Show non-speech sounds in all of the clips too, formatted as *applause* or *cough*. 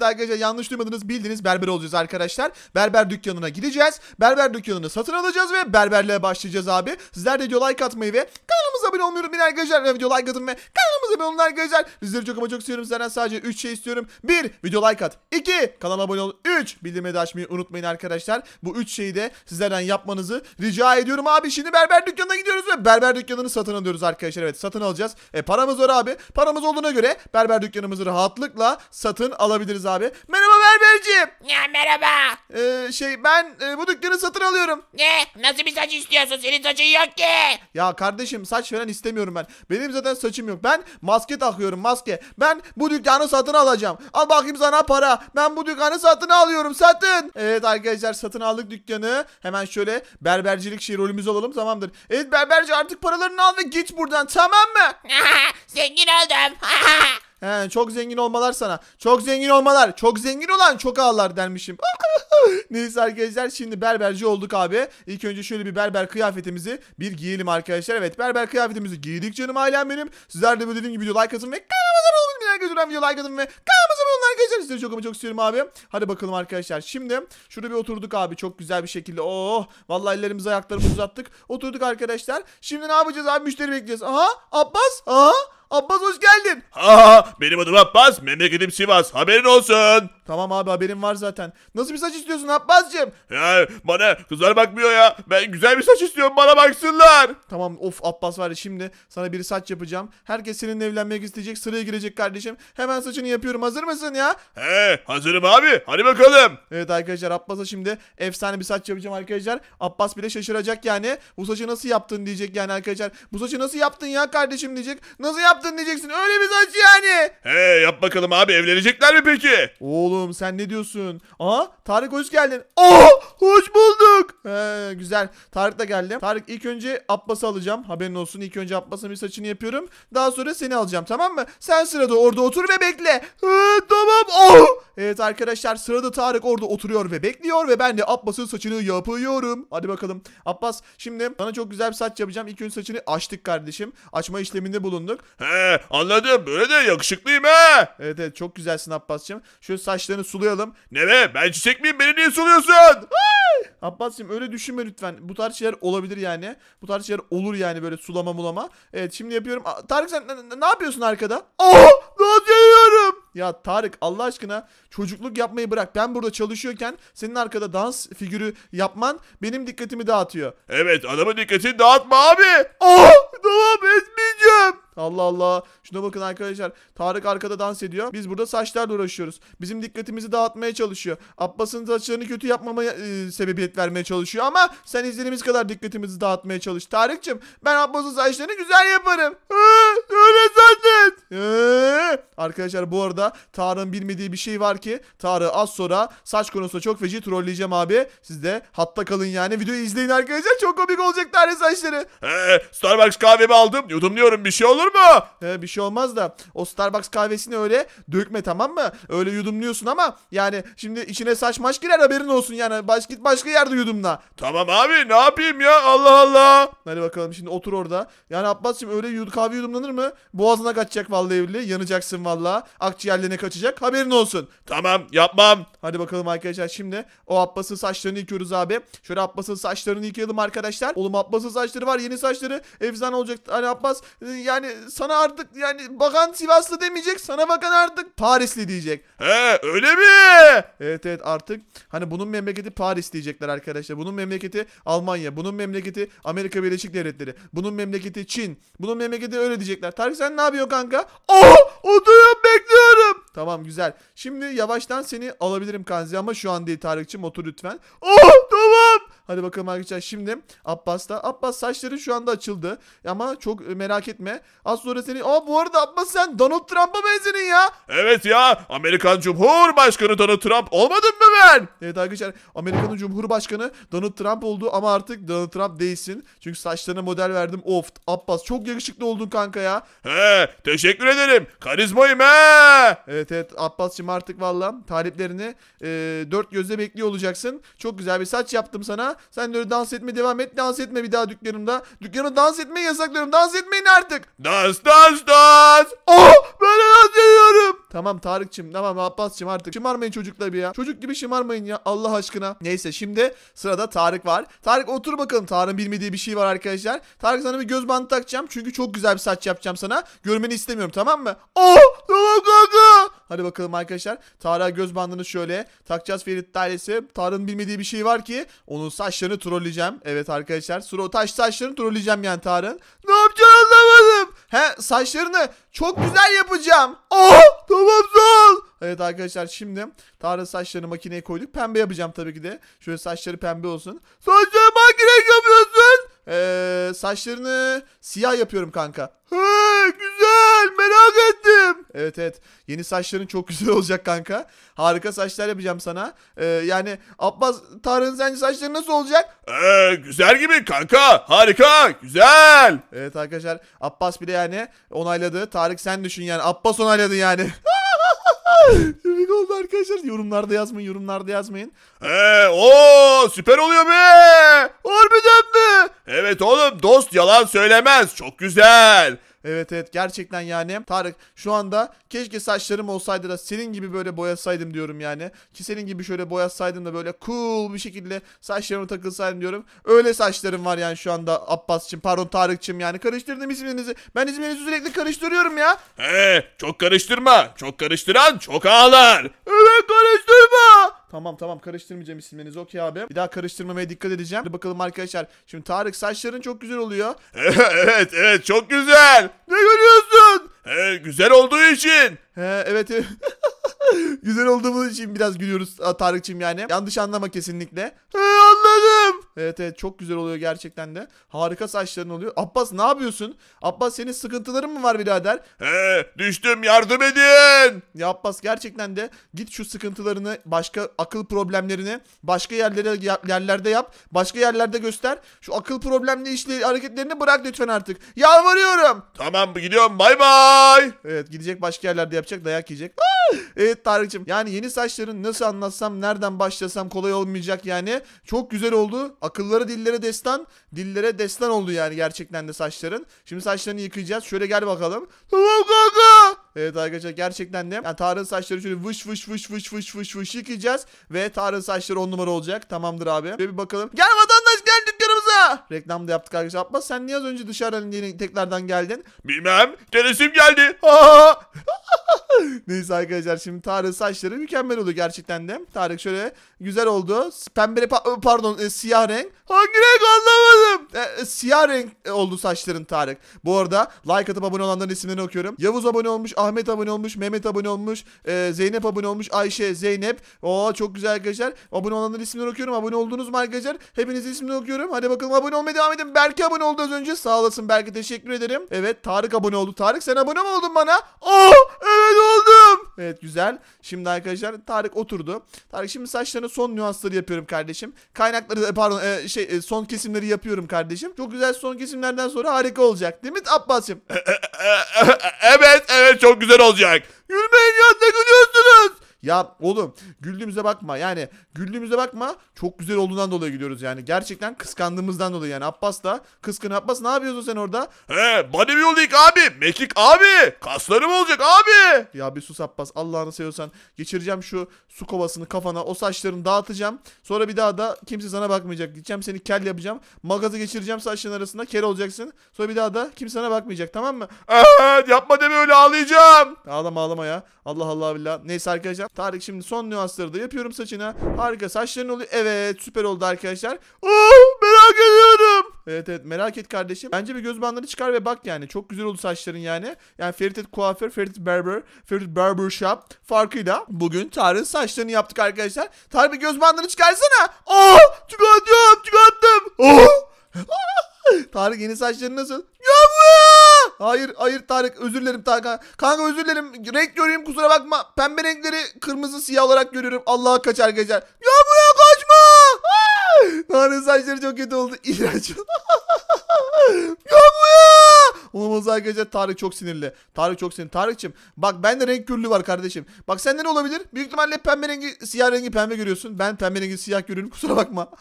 Evet arkadaşlar yanlış duymadınız bildiğiniz berber olacağız arkadaşlar. Berber dükkanına gideceğiz. Berber dükkanını satın alacağız ve berberliğe başlayacağız abi. Sizler de video like atmayı ve kanalımıza abone olmayı unutmayın arkadaşlar. Video like atın ve kanalımıza abone olun arkadaşlar. Sizleri çok ama çok seviyorum. Sizlerden sadece 3 şey istiyorum. 1. Video like at. 2. Kanala abone ol. 3. Bildirimleri de açmayı unutmayın arkadaşlar. Bu 3 şeyi de sizlerden yapmanızı rica ediyorum abi. Şimdi berber dükkanına gidiyoruz ve berber dükkanını satın alıyoruz arkadaşlar. Evet satın alacağız. E, paramız var abi. Paramız olduğuna göre berber dükkanımızı rahatlıkla satın alabiliriz abi. Merhaba berberciğim. Ya merhaba. Ee, şey ben e, bu dükkanı satın alıyorum. Ne? Nasıl bir saç istiyorsun? Senin saçın yok ki. Ya kardeşim saç falan istemiyorum ben. Benim zaten saçım yok. Ben maske takıyorum maske. Ben bu dükkanı satın alacağım. Al bakayım sana para. Ben bu dükkanı satın alıyorum satın. Evet arkadaşlar satın aldık dükkanı. Hemen şöyle berbercilik şey rolümüz alalım tamamdır. Evet berberci artık paralarını al ve git buradan tamam mı? *laughs* Zengin oldum. *laughs* He, çok zengin olmalar sana. Çok zengin olmalar. Çok zengin olan çok ağlar dermişim. *laughs* Neyse arkadaşlar şimdi berberci olduk abi. İlk önce şöyle bir berber kıyafetimizi bir giyelim arkadaşlar. Evet berber kıyafetimizi giydik canım ailem benim. Sizler de böyle dediğim gibi video like atın ve kanalımıza abone olmayı arkadaşlar. Video like atın ve kanalımıza abone olun arkadaşlar. Sizleri çok ama çok istiyorum abi. Hadi bakalım arkadaşlar. Şimdi şurada bir oturduk abi çok güzel bir şekilde. Oo. Oh, vallahi ellerimizi ayaklarımızı uzattık. Oturduk arkadaşlar. Şimdi ne yapacağız abi müşteri bekleyeceğiz. Aha Abbas. Aha Abbas hoş geldin. Ha, benim adım Abbas, memleketim Sivas. Haberin olsun. Tamam abi haberim var zaten. Nasıl bir saç istiyorsun Abbas'cığım? Ya bana kızlar bakmıyor ya. Ben güzel bir saç istiyorum bana baksınlar. Tamam of Abbas var ya şimdi sana bir saç yapacağım. Herkes seninle evlenmek isteyecek sıraya girecek kardeşim. Hemen saçını yapıyorum hazır mısın ya? He hazırım abi hadi bakalım. Evet arkadaşlar Abbas'a şimdi efsane bir saç yapacağım arkadaşlar. Abbas bile şaşıracak yani. Bu saçı nasıl yaptın diyecek yani arkadaşlar. Bu saçı nasıl yaptın ya kardeşim diyecek. Nasıl yaptın? yaptın diyeceksin. Öyle bir saç yani. He yap bakalım abi evlenecekler mi peki? Oğlum sen ne diyorsun? Aa Tarık hoş geldin. Aa oh, hoş bulduk. He, güzel. Tarık da geldi. Tarık ilk önce Abbas'ı alacağım. Haberin olsun ilk önce Abbas'ın bir saçını yapıyorum. Daha sonra seni alacağım tamam mı? Sen sırada orada otur ve bekle. He, tamam. Oh. Evet arkadaşlar sırada Tarık orada oturuyor ve bekliyor ve ben de Abbas'ın saçını yapıyorum. Hadi bakalım. Abbas şimdi sana çok güzel bir saç yapacağım. İlk önce saçını açtık kardeşim. Açma işleminde bulunduk. He He anladım böyle de yakışıklıyım he. Evet evet çok güzelsin Abbas'cığım. Şöyle saçlarını sulayalım. Ne be ben çiçek miyim beni niye suluyorsun? Ay! öyle düşünme lütfen. Bu tarz şeyler olabilir yani. Bu tarz şeyler olur yani böyle sulama mulama. Evet şimdi yapıyorum. Tarık sen ne, ne yapıyorsun arkada? Oh ne yapıyorum? Ya Tarık Allah aşkına çocukluk yapmayı bırak. Ben burada çalışıyorken senin arkada dans figürü yapman benim dikkatimi dağıtıyor. Evet adamın dikkatini dağıtma abi. Oh tamam etmeyeceğim. Allah Allah. Şuna bakın arkadaşlar. Tarık arkada dans ediyor. Biz burada saçlarla uğraşıyoruz. Bizim dikkatimizi dağıtmaya çalışıyor. Abbas'ın saçlarını kötü yapmamaya e, sebebiyet vermeye çalışıyor ama sen izlediğimiz kadar dikkatimizi dağıtmaya çalış. Tarık'cığım ben Abbas'ın saçlarını güzel yaparım. Öyle zannet. Arkadaşlar bu arada Tarık'ın bilmediği bir şey var ki Tarık'ı az sonra saç konusunda çok feci trolleyeceğim abi. Siz de hatta kalın yani. Videoyu izleyin arkadaşlar. Çok komik olacak Tarık saçları. Ee, Starbucks kahvemi aldım. Yudumluyorum bir şey olur mu? He, bir şey olmaz da o Starbucks kahvesini öyle dökme tamam mı? Öyle yudumluyorsun ama yani şimdi içine saç maç girer haberin olsun yani. Baş, git başka yerde yudumla. Tamam abi ne yapayım ya Allah Allah. Hadi bakalım şimdi otur orada. Yani Abbas'cığım öyle yud kahve yudumlanır mı? Boğazına kaçacak vallahi evli. Yanacaksın vallahi. Akciğerlerine kaçacak haberin olsun. Tamam yapmam. Hadi bakalım arkadaşlar şimdi o Abbas'ın saçlarını yıkıyoruz abi. Şöyle Abbas'ın saçlarını yıkayalım arkadaşlar. Oğlum Abbas'ın saçları var yeni saçları efsane olacak. Hani Abbas e, yani sana artık yani bakan Sivaslı demeyecek sana bakan artık Parisli diyecek. He öyle mi? Evet evet artık hani bunun memleketi Paris diyecekler arkadaşlar. Bunun memleketi Almanya. Bunun memleketi Amerika Birleşik Devletleri. Bunun memleketi Çin. Bunun memleketi öyle diyecekler. Tarık sen ne yapıyorsun kanka? Oh oturuyorum bekliyorum. Tamam güzel. Şimdi yavaştan seni alabilirim Kanzi ama şu an değil Tarıkçım otur lütfen. Oh Hadi bakalım arkadaşlar şimdi Abbas'ta. Abbas saçları şu anda açıldı. Ama çok e, merak etme. Az sonra seni... Aa bu arada Abbas sen Donald Trump'a benzedin ya. Evet ya. Amerikan Cumhurbaşkanı Donald Trump olmadın mı ben? Evet arkadaşlar Amerikan Cumhurbaşkanı Donald Trump oldu ama artık Donald Trump değilsin. Çünkü saçlarına model verdim. Of Abbas çok yakışıklı oldun kanka ya. He teşekkür ederim. Karizmayım he. Evet evet Abbas'cığım artık valla taliplerini e, dört gözle bekliyor olacaksın. Çok güzel bir saç yaptım sana. Sen de öyle dans etme devam et. Dans etme bir daha dükkanımda. Dükkanı dans etmeyi yasaklıyorum. Dans etmeyin artık. Dans dans dans. Oh! Ben inat ediyorum. Tamam Tarık'cığım tamam Abbas'cığım artık şımarmayın çocuklar bir ya. Çocuk gibi şımarmayın ya Allah aşkına. Neyse şimdi sırada Tarık var. Tarık otur bakalım Tarık'ın bilmediği bir şey var arkadaşlar. Tarık sana bir göz bandı takacağım çünkü çok güzel bir saç yapacağım sana. Görmeni istemiyorum tamam mı? Oh tamam kanka. Hadi bakalım arkadaşlar. Tarık'a göz bandını şöyle takacağız Ferit ailesi. Tarık'ın bilmediği bir şey var ki onun saçlarını trolleyeceğim. Evet arkadaşlar. Sıra taş saçlarını trolleyeceğim yani Tarık'ın. Ne He saçlarını çok güzel yapacağım. Oh tamam sağ Evet arkadaşlar şimdi Tarık saçlarını makineye koyduk. Pembe yapacağım tabii ki de. Şöyle saçları pembe olsun. Saçları makine yapıyorsun. Ee, saçlarını siyah yapıyorum kanka. He güzel güzel merak ettim. Evet evet yeni saçların çok güzel *laughs* olacak kanka. Harika saçlar yapacağım sana. Ee, yani Abbas Tarık'ın sence saçları nasıl olacak? Ee, güzel gibi kanka harika güzel. Evet arkadaşlar Abbas bile yani onayladı. Tarık sen düşün yani Abbas onayladı yani. *laughs* Komik oldu arkadaşlar. Yorumlarda yazmayın, yorumlarda yazmayın. Ee, o süper oluyor be. Harbiden mi? Evet oğlum, dost yalan söylemez. Çok güzel. Evet evet gerçekten yani Tarık şu anda keşke saçlarım olsaydı da senin gibi böyle boyasaydım diyorum yani. Ki senin gibi şöyle boyasaydım da böyle cool bir şekilde saçlarımı takılsaydım diyorum. Öyle saçlarım var yani şu anda Abbas'cım pardon Tarık'cım yani karıştırdım isimlerinizi. Ben isimlerinizi sürekli karıştırıyorum ya. He çok karıştırma. Çok karıştıran çok ağlar. Evet karıştırma. Tamam tamam karıştırmayacağım isimlerinizi okey abi. Bir daha karıştırmamaya dikkat edeceğim. Hadi bakalım arkadaşlar. Şimdi Tarık saçların çok güzel oluyor. *laughs* evet evet çok güzel. Ne görüyorsun? Ee, güzel olduğu için. He, evet evet. *laughs* güzel olduğumuz için biraz gülüyoruz Tarık'cığım yani. Yanlış anlama kesinlikle. He, anladım. Evet evet çok güzel oluyor gerçekten de. Harika saçların oluyor. Abbas ne yapıyorsun? Abbas senin sıkıntıların mı var birader? He düştüm yardım edin. Ya Abbas gerçekten de git şu sıkıntılarını başka akıl problemlerini başka yerlere yerlerde yap. Başka yerlerde göster. Şu akıl problemli işleri hareketlerini bırak lütfen artık. Yalvarıyorum. Tamam gidiyorum bay bay. Evet gidecek başka yerlerde yapacak dayak yiyecek. evet Tarık'cığım yani yeni saçların nasıl anlatsam nereden başlasam kolay olmayacak yani. Çok güzel oldu. Akılları dillere destan. Dillere destan oldu yani gerçekten de saçların. Şimdi saçlarını yıkayacağız. Şöyle gel bakalım. Tamam kanka. Evet arkadaşlar gerçekten de yani Tarık'ın saçları şöyle vış vış vış vış vış vış vış yıkayacağız. Ve Tarık'ın saçları on numara olacak. Tamamdır abi. Şöyle bir bakalım. Gel vatandaş gel dükkanımıza. Reklam da yaptık arkadaşlar. Abbas sen niye az önce dışarıdan yeni tekrardan geldin? Bilmem. Telesim geldi. *laughs* Neyse arkadaşlar şimdi Tarık saçları mükemmel oldu gerçekten de. Tarık şöyle güzel oldu. Pembe pa pardon e, siyah renk. Hangi renk anlamadım. E, e, siyah renk e, oldu saçların Tarık. Bu arada like atıp abone olanların isimlerini okuyorum. Yavuz abone olmuş, Ahmet abone olmuş, Mehmet abone olmuş, e, Zeynep abone olmuş, Ayşe, Zeynep. Oo çok güzel arkadaşlar. Abone olanların isimlerini okuyorum. Abone oldunuz mu arkadaşlar? Hepinizin isimlerini. okuyorum bakıyorum. Hadi bakalım abone olmaya devam edin. Belki abone oldu az önce. Sağ olasın Berke teşekkür ederim. Evet Tarık abone oldu. Tarık sen abone mi oldun bana? Oh evet oldum. Evet güzel. Şimdi arkadaşlar Tarık oturdu. Tarık şimdi saçlarını son nüansları yapıyorum kardeşim. Kaynakları e, pardon e, şey e, son kesimleri yapıyorum kardeşim. Çok güzel son kesimlerden sonra harika olacak. Değil mi Abbas'ım. *laughs* evet evet çok güzel olacak. Gülmeyin ya ne güzel ya oğlum güldüğümüze bakma. Yani güldüğümüze bakma. Çok güzel olduğundan dolayı gidiyoruz yani. Gerçekten kıskandığımızdan dolayı yani. Abbas da kıskın Abbas ne yapıyorsun sen orada? He bodybuilding abi. Mekik abi. Kaslarım olacak abi. Ya bir sus Abbas. Allah'ını seviyorsan geçireceğim şu su kovasını kafana. O saçlarını dağıtacağım. Sonra bir daha da kimse sana bakmayacak. Gideceğim seni kel yapacağım. Magazı geçireceğim saçların arasında. Kel olacaksın. Sonra bir daha da kimse sana bakmayacak tamam mı? Evet yapma deme öyle ağlayacağım. Ağlama ağlama ya. Allah Allah billah. Neyse arkadaşlar yapacağım. Tarık şimdi son nüansları da yapıyorum saçına. Harika saçların oluyor. Evet süper oldu arkadaşlar. Oh merak ediyorum. Evet evet merak et kardeşim. Bence bir göz bandını çıkar ve bak yani. Çok güzel oldu saçların yani. Yani Feritet Kuaför, Ferit Barber, Ferit Barber Shop farkıyla bugün Tarık'ın saçlarını yaptık arkadaşlar. Tarık bir göz bandını çıkarsana. Oh çıkartıyorum çıkarttım. Oh. *laughs* Tarık yeni saçların nasıl? Ya bu Hayır hayır Tarık özür dilerim Tarık. Kanka özür dilerim. Renk göreyim kusura bakma. Pembe renkleri kırmızı siyah olarak görüyorum. Allah'a kaçar arkadaşlar. Ya buraya kaçma. Tanrı saçları çok kötü oldu. *laughs* İğrenç. *laughs* ya bu ya. Olamaz arkadaşlar Tarık çok sinirli. Tarık çok sinirli. Tarık'cığım bak bende renk körlüğü var kardeşim. Bak sende ne olabilir? Büyük ihtimalle pembe rengi siyah rengi pembe görüyorsun. Ben pembe rengi siyah görüyorum kusura bakma. *laughs*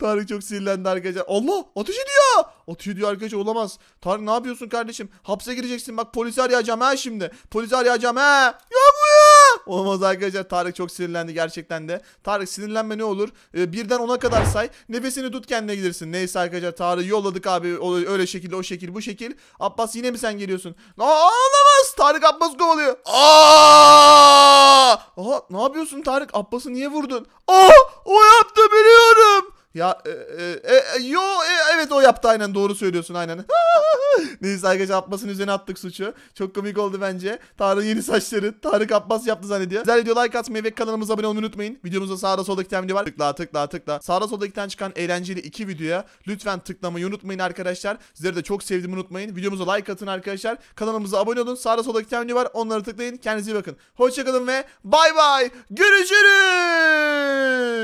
Tarık çok sinirlendi arkadaşlar. Allah ateş ediyor. Ateş ediyor arkadaşlar olamaz. Tarık ne yapıyorsun kardeşim? Hapse gireceksin bak polisi arayacağım ha şimdi. Polisi arayacağım ha. Ya bu ya. Olmaz arkadaşlar Tarık çok sinirlendi gerçekten de. Tarık sinirlenme ne olur? Ee, birden ona kadar say. Nefesini tut kendine gidersin. Neyse arkadaşlar Tarık yolladık abi. O, öyle şekilde o şekil bu şekil. Abbas yine mi sen geliyorsun? Aa, olamaz. Tarık Abbas kovalıyor. Aa! Aha ne yapıyorsun Tarık? Abbas'ı niye vurdun? Aa! O yaptı biliyorum. Ya e, e, e, e, yo e, evet o yaptı aynen doğru söylüyorsun aynen. *laughs* Neyse arkadaşlar Abbas'ın üzerine attık suçu. Çok komik oldu bence. Tarık'ın yeni saçları. Tarık Abbas yaptı zannediyor. Güzel video like atmayı ve kanalımıza abone olmayı unutmayın. Videomuzda sağda solda iki tane video var. Tıkla tıkla tıkla. Sağda solda iki tane çıkan eğlenceli iki videoya lütfen tıklamayı unutmayın arkadaşlar. Sizleri de çok sevdim unutmayın. Videomuza like atın arkadaşlar. Kanalımıza abone olun. Sağda solda iki tane video var. Onları tıklayın. Kendinize iyi bakın. Hoşçakalın ve bay bay. Görüşürüz.